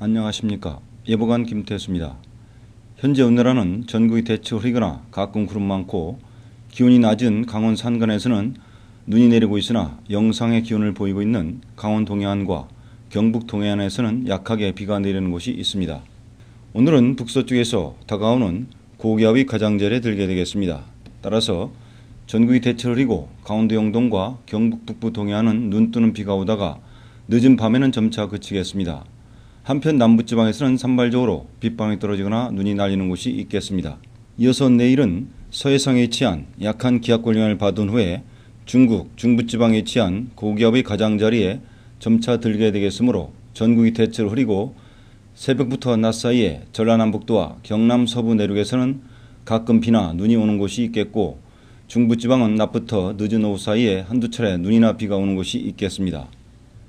안녕하십니까 예보관 김태수입니다. 현재 오늘은 전국이 대체 흐리거나 가끔 구름 많고 기온이 낮은 강원 산간에서는 눈이 내리고 있으나 영상의 기온을 보이고 있는 강원 동해안과 경북 동해안에서는 약하게 비가 내리는 곳이 있습니다. 오늘은 북서쪽에서 다가오는 고기압이 가장자리에 들게 되겠습니다. 따라서 전국이 대체 흐리고 강원도 영동과 경북 북부 동해안은 눈 뜨는 비가 오다가 늦은 밤에는 점차 그치겠습니다. 한편 남부지방에서는 산발적으로 빗방이 울 떨어지거나 눈이 날리는 곳이 있겠습니다. 이어서 내일은 서해상에 위치한 약한 기압권 영을 받은 후에 중국 중부지방에 위치한 고기압의 가장자리에 점차 들게 되겠으므로 전국이 대체로 흐리고 새벽부터 낮 사이에 전라남북도와 경남 서부 내륙에서는 가끔 비나 눈이 오는 곳이 있겠고 중부지방은 낮부터 늦은 오후 사이에 한두 차례 눈이나 비가 오는 곳이 있겠습니다.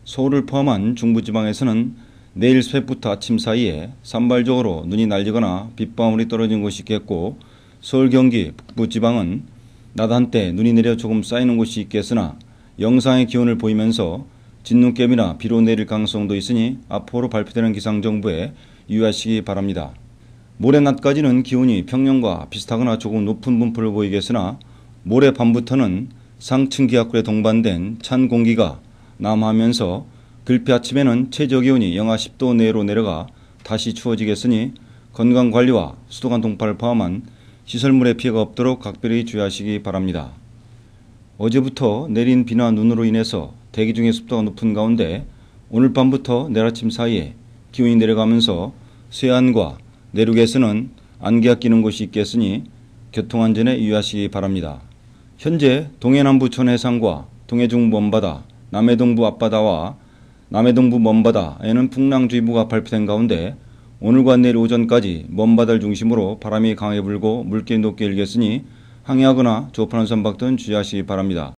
서울을 포함한 중부지방에서는 내일 새부터 아침 사이에 산발적으로 눈이 날리거나 빗방울이 떨어진 곳이 있겠고 서울 경기 북부 지방은 낮 한때 눈이 내려 조금 쌓이는 곳이 있겠으나 영상의 기온을 보이면서 진눈깨미나 비로 내릴 가능성도 있으니 앞으로 발표되는 기상정보에 유의하시기 바랍니다. 모레 낮까지는 기온이 평년과 비슷하거나 조금 높은 분포를 보이겠으나 모레 밤부터는 상층 기압골에 동반된 찬 공기가 남하면서 글피 아침에는 최저 기온이 영하 10도 내로 내려가 다시 추워지겠으니 건강 관리와 수도관 동파를 포함한 시설물의 피해가 없도록 각별히 주의하시기 바랍니다. 어제부터 내린 비나 눈으로 인해서 대기 중에 습도가 높은 가운데 오늘 밤부터 내일 아침 사이에 기온이 내려가면서 서해안과 내륙에서는 안개가 끼는 곳이 있겠으니 교통안전에 유의하시기 바랍니다. 현재 동해남부 천 해상과 동해중 먼바다, 남해동부 앞바다와 남해동부 먼바다에는 풍랑주의보가 발표된 가운데 오늘과 내일 오전까지 먼바다를 중심으로 바람이 강해 불고 물결이 높게 일겠으니 항해하거나 조판을 선박 등 주의하시기 바랍니다.